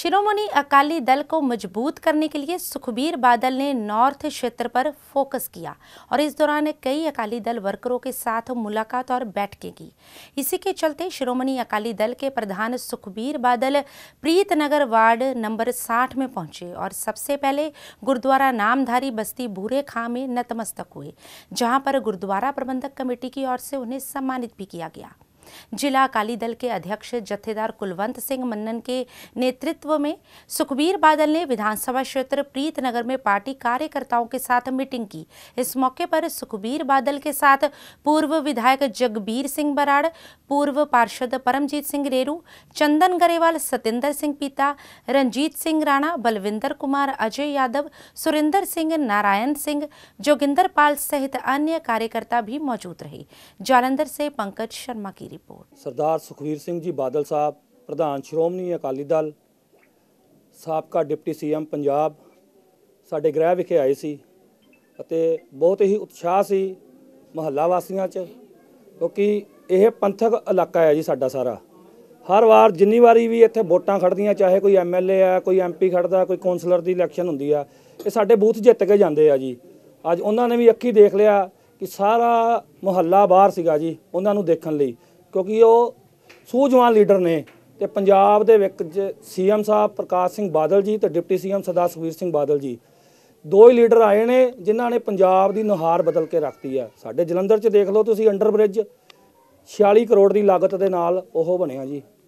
शिरोमणि अकाली दल को मजबूत करने के लिए सुखबीर बादल ने नॉर्थ क्षेत्र पर फोकस किया और इस दौरान कई अकाली दल वर्करों के साथ मुलाकात और बैठकें की इसी के चलते शिरोमणि अकाली दल के प्रधान सुखबीर बादल प्रीतनगर वार्ड नंबर 60 में पहुंचे और सबसे पहले गुरुद्वारा नामधारी बस्ती भूरे खां में नतमस्तक हुए जहाँ पर गुरुद्वारा प्रबंधक कमेटी की ओर से उन्हें सम्मानित भी किया गया जिला अकाली दल के अध्यक्ष जथेदार कुलवंत सिंह मन्नन के नेतृत्व में सुखबीर बादल ने विधानसभा क्षेत्र प्रीतनगर में पार्टी कार्यकर्ताओं के साथ मीटिंग की इस मौके पर सुखबीर बादल के साथ पूर्व विधायक जगबीर सिंह बराड़ पूर्व पार्षद परमजीत सिंह रेरू चंदन गरेवाल सतेंद्र सिंह पीता रंजीत सिंह राणा बलविंदर कुमार अजय यादव सुरेंद्र सिंह नारायण सिंह जोगिंदर पाल सहित अन्य कार्यकर्ता भी मौजूद रहे जालंधर से पंकज शर्मा की ਰਿਪੋਰਟ ਸਰਦਾਰ ਸੁਖਵੀਰ ਸਿੰਘ ਜੀ ਬਾਦਲ ਸਾਹਿਬ ਪ੍ਰਧਾਨ ਸ਼੍ਰੋਮਣੀ ਅਕਾਲੀ ਦਲ ਸਾਬਕਾ ਡਿਪਟੀ ਸੀਐਮ ਪੰਜਾਬ ਸਾਡੇ ਗ੍ਰਹਿ ਵਿਖੇ ਆਏ ਸੀ ਅਤੇ ਬਹੁਤ ਹੀ ਉਤਸ਼ਾਹ ਸੀ ਮਹੱਲਾ ਵਾਸੀਆਂ 'ਚ ਕਿਉਂਕਿ ਇਹ ਪੰਥਕ ਇਲਾਕਾ ਹੈ ਜੀ ਸਾਡਾ ਸਾਰਾ ਹਰ ਵਾਰ ਜਿੰਨੀ ਵਾਰੀ ਵੀ ਇੱਥੇ ਵੋਟਾਂ ਖੜਦੀਆਂ ਚਾਹੇ ਕੋਈ ਐਮਐਲਏ ਆ ਕੋਈ ਐਮਪੀ ਖੜਦਾ ਕੋਈ ਕੌਂਸਲਰ ਦੀ ਇਲੈਕਸ਼ਨ ਹੁੰਦੀ ਆ ਇਹ ਸਾਡੇ ਬੂਥ ਜਿੱਤ ਕੇ ਜਾਂਦੇ ਆ ਜੀ ਅੱਜ ਉਹਨਾਂ ਨੇ ਵੀ ਅੱਖੀ ਦੇਖ ਲਿਆ ਕਿ ਸਾਰਾ ਮੁਹੱਲਾ ਬਾਹਰ ਸੀਗਾ ਜੀ ਉਹਨਾਂ ਨੂੰ ਦੇਖਣ ਲਈ ਕਿਉਂਕਿ ਉਹ ਸੂਝਵਾਨ ਲੀਡਰ ਨੇ ਤੇ ਪੰਜਾਬ ਦੇ ਵਿੱਚ ਸੀਐਮ ਸਾਹਿਬ ਪ੍ਰਕਾਸ਼ ਸਿੰਘ ਬਾਦਲ ਜੀ ਤੇ ਡਿਪਟੀ ਸੀਐਮ ਸਰਦਾਰ ਸੁਖਵੀਰ ਸਿੰਘ ਬਾਦਲ ਜੀ ਦੋ ਹੀ ਲੀਡਰ ਆਏ ਨੇ ਜਿਨ੍ਹਾਂ ਨੇ ਪੰਜਾਬ ਦੀ ਨੁਹਾਰ ਬਦਲ ਕੇ ਰੱਖਤੀ ਹੈ ਸਾਡੇ ਜਲੰਧਰ 'ਚ ਦੇਖ ਲਓ ਤੁਸੀਂ ਅੰਡਰ ਬ੍ਰਿਜ 46 ਕਰੋੜ ਦੀ ਲਾਗਤ ਦੇ ਨਾਲ ਉਹ ਬਣਿਆ ਜੀ